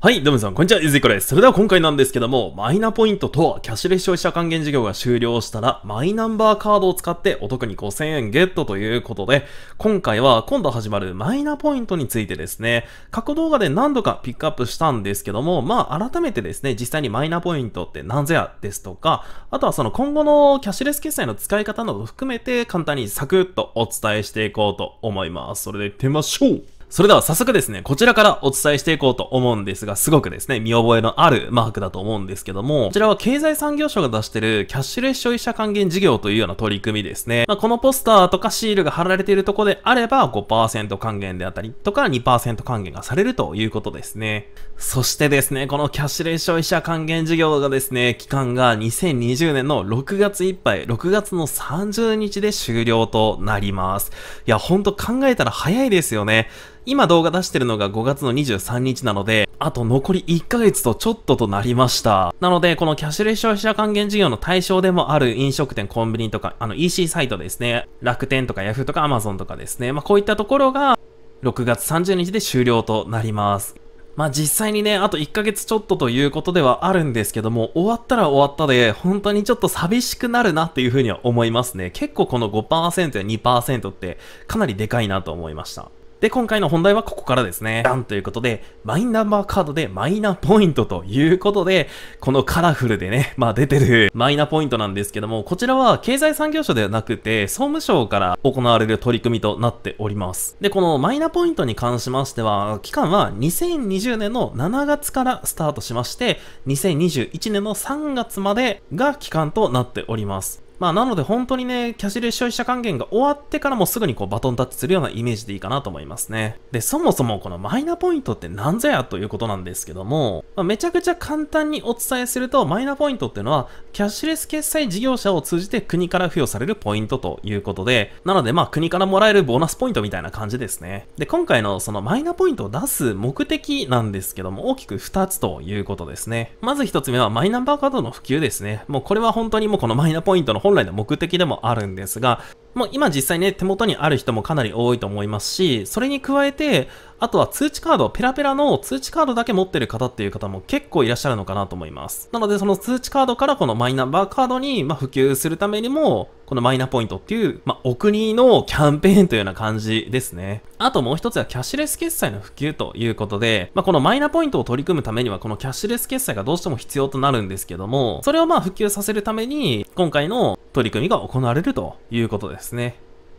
はい、どうもさん、こんにちは、ゆずいこです。それでは今回なんですけども、マイナポイントとは、キャッシュレス消費者還元事業が終了したら、マイナンバーカードを使ってお得に5000円ゲットということで、今回は今度始まるマイナポイントについてですね、過去動画で何度かピックアップしたんですけども、まあ改めてですね、実際にマイナポイントって何ぞやですとか、あとはその今後のキャッシュレス決済の使い方など含めて、簡単にサクッとお伝えしていこうと思います。それで行ってみましょうそれでは早速ですね、こちらからお伝えしていこうと思うんですが、すごくですね、見覚えのあるマークだと思うんですけども、こちらは経済産業省が出してるキャッシュレス消費者還元事業というような取り組みですね。まあ、このポスターとかシールが貼られているところであれば5%還元であったりとか2%還元がされるということですね。そしてですね、このキャッシュレス消費者還元事業がですね、期間が2020年の6月いっぱい、6月の30日で終了となります。いや、ほんと考えたら早いですよね。今動画出してるのが5月の23日なので、あと残り1ヶ月とちょっととなりました。なので、このキャッシュレス消費者還元事業の対象でもある飲食店、コンビニとか、あの EC サイトですね。楽天とかヤフーとかアマゾンとかですね。まあ、こういったところが、6月30日で終了となります。まあ実際にね、あと1ヶ月ちょっとということではあるんですけども、終わったら終わったで、本当にちょっと寂しくなるなっていうふうには思いますね。結構この5%や2%ってかなりでかいなと思いました。で、今回の本題はここからですね。ダンということで、マイナンバーカードでマイナポイントということで、このカラフルでね、まあ出てるマイナポイントなんですけども、こちらは経済産業省ではなくて、総務省から行われる取り組みとなっております。で、このマイナポイントに関しましては、期間は2020年の7月からスタートしまして、2021年の3月までが期間となっております。まあ、なので本当にね、キャッシュレス消費者還元が終わってからもすぐにこうバトンタッチするようなイメージでいいかなと思いますね。で、そもそもこのマイナポイントってなんぞやということなんですけども、まあ、めちゃくちゃ簡単にお伝えすると、マイナポイントっていうのは、キャッシュレス決済事業者を通じて国から付与されるポイントということで、なのでまあ国からもらえるボーナスポイントみたいな感じですね。で、今回のそのマイナポイントを出す目的なんですけども、大きく2つということですね。まず1つ目はマイナンバーカードの普及ですね。もうこれは本当にもうこのマイナポイントの本来の目的でもあるんですが、もう今実際ね、手元にある人もかなり多いと思いますし、それに加えて、あとは通知カード、ペラペラの通知カードだけ持ってる方っていう方も結構いらっしゃるのかなと思います。なのでその通知カードからこのマイナンバーカードに、ま普及するためにも、このマイナポイントっていう、まあ、お国のキャンペーンというような感じですね。あともう一つはキャッシュレス決済の普及ということで、まあ、このマイナポイントを取り組むためには、このキャッシュレス決済がどうしても必要となるんですけども、それをまあ普及させるために、今回の取り組みが行われるということです。ですね。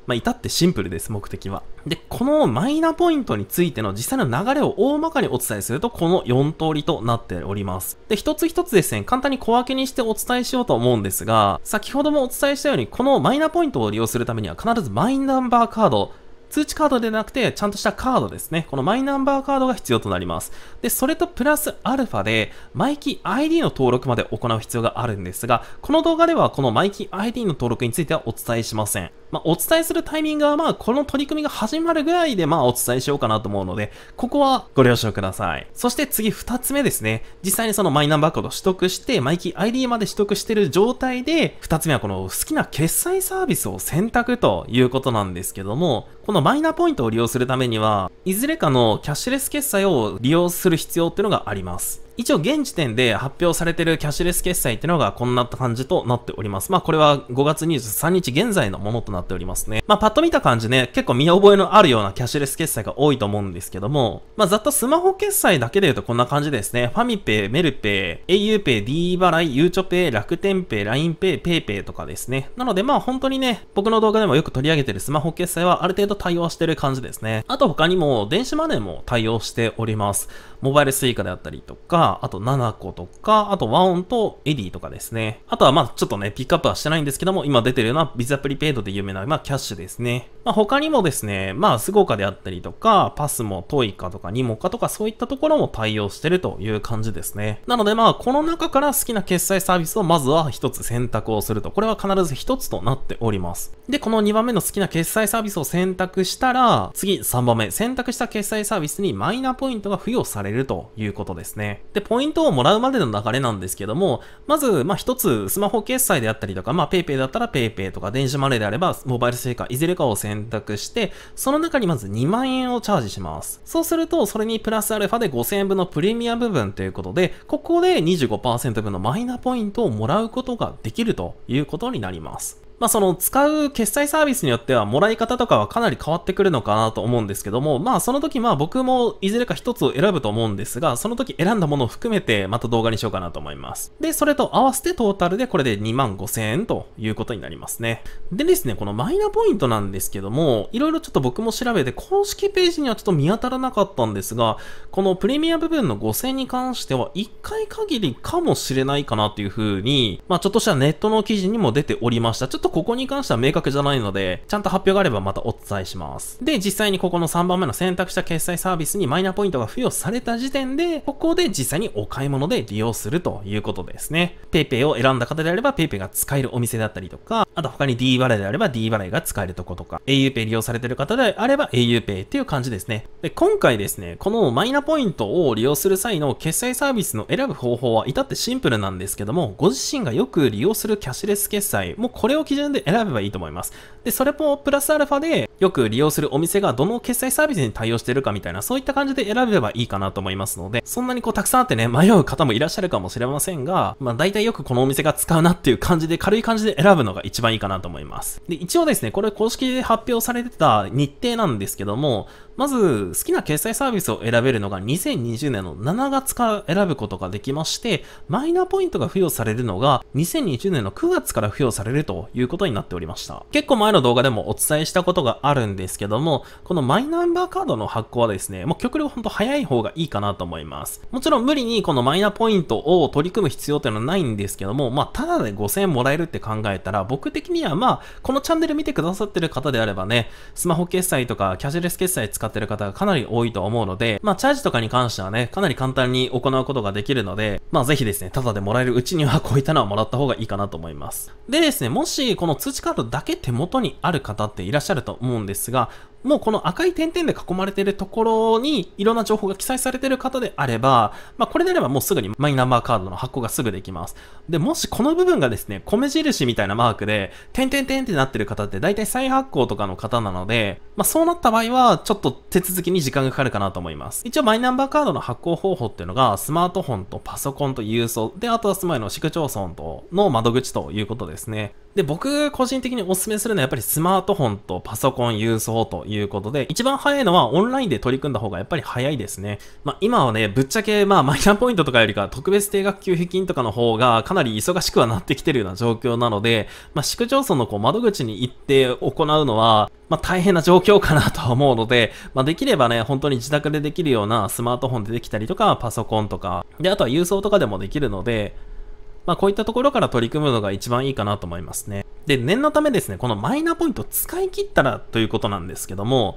まあ、至ってシンプルです、目的は。で、このマイナポイントについての実際の流れを大まかにお伝えすると、この4通りとなっております。で、一つ一つですね、簡単に小分けにしてお伝えしようと思うんですが、先ほどもお伝えしたように、このマイナポイントを利用するためには必ずマイナンバーカード、通知カードでなくて、ちゃんとしたカードですね。このマイナンバーカードが必要となります。で、それとプラスアルファで、マイキ ID の登録まで行う必要があるんですが、この動画ではこのマイキ ID の登録についてはお伝えしません。まあ、お伝えするタイミングはまあこの取り組みが始まるぐらいでまあお伝えしようかなと思うので、ここはご了承ください。そして次2つ目ですね。実際にそのマイナンバーコード取得して、マイキー ID まで取得してる状態で、2つ目はこの好きな決済サービスを選択ということなんですけども、このマイナポイントを利用するためには、いずれかのキャッシュレス決済を利用する必要っていうのがあります。一応現時点で発表されてるキャッシュレス決済っていうのがこんな感じとなっております。まあこれは5月23日現在のものとなっておりますね。まあパッと見た感じね、結構見覚えのあるようなキャッシュレス決済が多いと思うんですけども、まあざっとスマホ決済だけで言うとこんな感じですね。ファミペイ、メルペイ、au ペイ、d 払い、ゆうちょペイ、楽天ペイ、LINE ペイ、ペイペイとかですね。なのでまあ本当にね、僕の動画でもよく取り上げてるスマホ決済はある程度対応してる感じですね。あと他にも電子マネーも対応しております。モバイルスイカ a であったりとか、あと7個とか、あとワオンとエディとかですね。あとはまあちょっとね、ピックアップはしてないんですけども、今出てるようなビザプリペイドで有名な、まあキャッシュですね。まあ他にもですね、まあスゴカであったりとか、パスもトイカとかニモカとかそういったところも対応してるという感じですね。なのでまあこの中から好きな決済サービスをまずは一つ選択をすると。これは必ず一つとなっております。で、この2番目の好きな決済サービスを選択したら、次3番目、選択した決済サービスにマイナポイントが付与されるということですね。でで、ポイントをもらうまでの流れなんですけども、まず、まあ一つ、スマホ決済であったりとか、まあ PayPay だったら PayPay とか、電子マネーであれば、モバイル suica いずれかを選択して、その中にまず2万円をチャージします。そうすると、それにプラスアルファで5000円分のプレミア部分ということで、ここで25%分のマイナポイントをもらうことができるということになります。まあ、その使う決済サービスによってはもらい方とかはかなり変わってくるのかなと思うんですけども、まあ、その時まあ僕もいずれか一つを選ぶと思うんですが、その時選んだものを含めてまた動画にしようかなと思います。で、それと合わせてトータルでこれで2万5千円ということになりますね。でですね、このマイナポイントなんですけども、いろいろちょっと僕も調べて公式ページにはちょっと見当たらなかったんですが、このプレミア部分の5000円に関しては1回限りかもしれないかなというふうに、まあちょっとしたネットの記事にも出ておりました。ちょっととここに関しては明確じゃないので、ちゃんと発表があればまたお伝えします。で、実際にここの3番目の選択した決済サービスにマイナポイントが付与された時点で、ここで実際にお買い物で利用するということですね。PayPay を選んだ方であれば PayPay が使えるお店だったりとか、あと他に D 払いであれば D 払いが使えるとことか、auPay 利用されてる方であれば auPay っていう感じですね。で、今回ですね、このマイナポイントを利用する際の決済サービスの選ぶ方法は至ってシンプルなんですけども、ご自身がよく利用するキャッシュレス決済、もうこれを基準準で選べばいいと思います。で、それもプラスアルファで、よく利用するお店がどの決済サービスに対応してるかみたいな、そういった感じで選べばいいかなと思いますので、そんなにこうたくさんあってね、迷う方もいらっしゃるかもしれませんが、まあ大体よくこのお店が使うなっていう感じで軽い感じで選ぶのが一番いいかなと思います。で、一応ですね、これ公式で発表されてた日程なんですけども、まず好きな決済サービスを選べるのが2020年の7月から選ぶことができまして、マイナポイントが付与されるのが2020年の9月から付与されるということになっておりました。結構前のの動画でもお伝えしたことがあるんですけども、このマイナンバーカードの発行はですね、もう極力ほんと早い方がいいかなと思います。もちろん無理にこのマイナポイントを取り組む必要っていうのはないんですけども、まあ、ただで5000円もらえるって考えたら、僕的にはまあ、このチャンネル見てくださってる方であればね、スマホ決済とかキャッシュレス決済使ってる方がかなり多いと思うので、まあ、チャージとかに関してはね、かなり簡単に行うことができるので、まあ、ぜひですね、ただでもらえるうちにはこういったのはもらった方がいいかなと思います。でですね、もしこの通知カードだけ手元元にある方っていらっしゃると思うんですが、もうこの赤い点々で囲まれているところにいろんな情報が記載されている方であれば、まあ、これであればもうすぐにマイナンバーカードの発行がすぐできます。で、もしこの部分がですね、米印みたいなマークで、点々点ってなってる方って大体再発行とかの方なので、まあ、そうなった場合はちょっと手続きに時間がかかるかなと思います。一応マイナンバーカードの発行方法っていうのがスマートフォンとパソコンと郵送、で、あとは住まいの市区町村との窓口ということですね。で、僕個人的にお勧めするのはやっぱりスマートフォンとパソコン郵送ということで、一番早いのはオンラインで取り組んだ方がやっぱり早いですね。まあ今はね、ぶっちゃけまあ マイナポイントとかよりか特別定額給付金とかの方がかなり忙しくはなってきてるような状況なので、まあ市区町村のこう窓口に行って行うのは、まあ大変な状況かなとは思うので、まあできればね、本当に自宅でできるようなスマートフォンでできたりとか、パソコンとか、で、あとは郵送とかでもできるので、まあ、こういったところから取り組むのが一番いいかなと思いますね。で、念のためですね、このマイナポイント使い切ったらということなんですけども、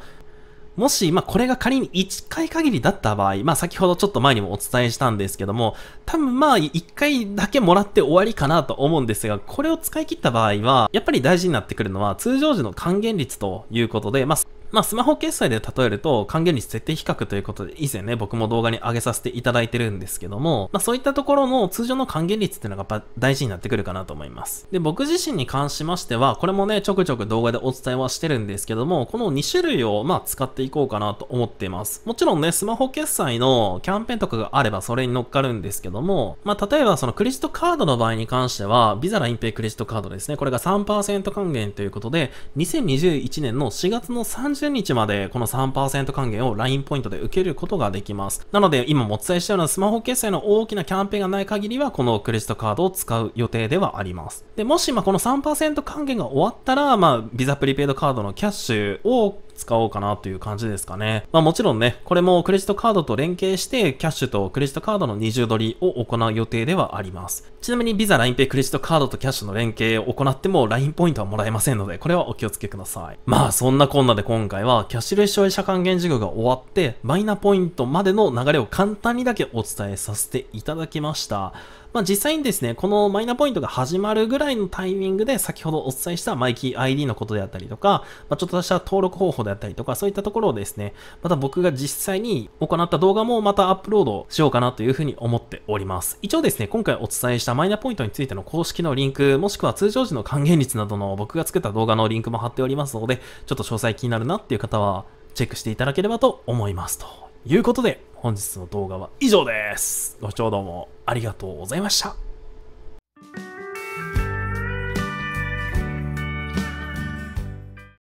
もし、まあ、これが仮に1回限りだった場合、まあ、先ほどちょっと前にもお伝えしたんですけども、多分まあ、1回だけもらって終わりかなと思うんですが、これを使い切った場合は、やっぱり大事になってくるのは、通常時の還元率ということで、まあ、まあ、スマホ決済で例えると、還元率設定比較ということで、以前ね、僕も動画に上げさせていただいてるんですけども、まあ、そういったところの通常の還元率っていうのが大事になってくるかなと思います。で、僕自身に関しましては、これもね、ちょくちょく動画でお伝えはしてるんですけども、この2種類を、まあ、使っていこうかなと思っています。もちろんね、スマホ決済のキャンペーンとかがあれば、それに乗っかるんですけども、まあ、例えばそのクレジットカードの場合に関しては、ビザラインペイクレジットカードですね、これが3%還元ということで、2021年の4月の30 30日までこの3%還元を LINE ポイントで受けることができます。なので今もお伝えしたようなスマホ決済の大きなキャンペーンがない限りはこのクレジットカードを使う予定ではあります。で、もしまこの3%還元が終わったら、まあ、ビザプリペイドカードのキャッシュを使おうかなという感じですかね。まあもちろんね、これもクレジットカードと連携して、キャッシュとクレジットカードの二重取りを行う予定ではあります。ちなみに Visa、LINEPay、クレジットカードとキャッシュの連携を行っても LINE ポイントはもらえませんので、これはお気をつけください。まあそんなこんなで今回は、キャッシュレス消費者還元事業が終わって、マイナポイントまでの流れを簡単にだけお伝えさせていただきました。まあ、実際にですね、このマイナポイントが始まるぐらいのタイミングで先ほどお伝えしたマイキー ID のことであったりとか、まあ、ちょっとした登録方法法であったりとか、そういったところをですね、また僕が実際に行った動画もまたアップロードしようかなというふうに思っております。一応ですね、今回お伝えしたマイナポイントについての公式のリンク、もしくは通常時の還元率などの僕が作った動画のリンクも貼っておりますので、ちょっと詳細気になるなっていう方は、チェックしていただければと思いますと。いうことで、本日の動画は以上です。ご視聴どうもありがとうございました。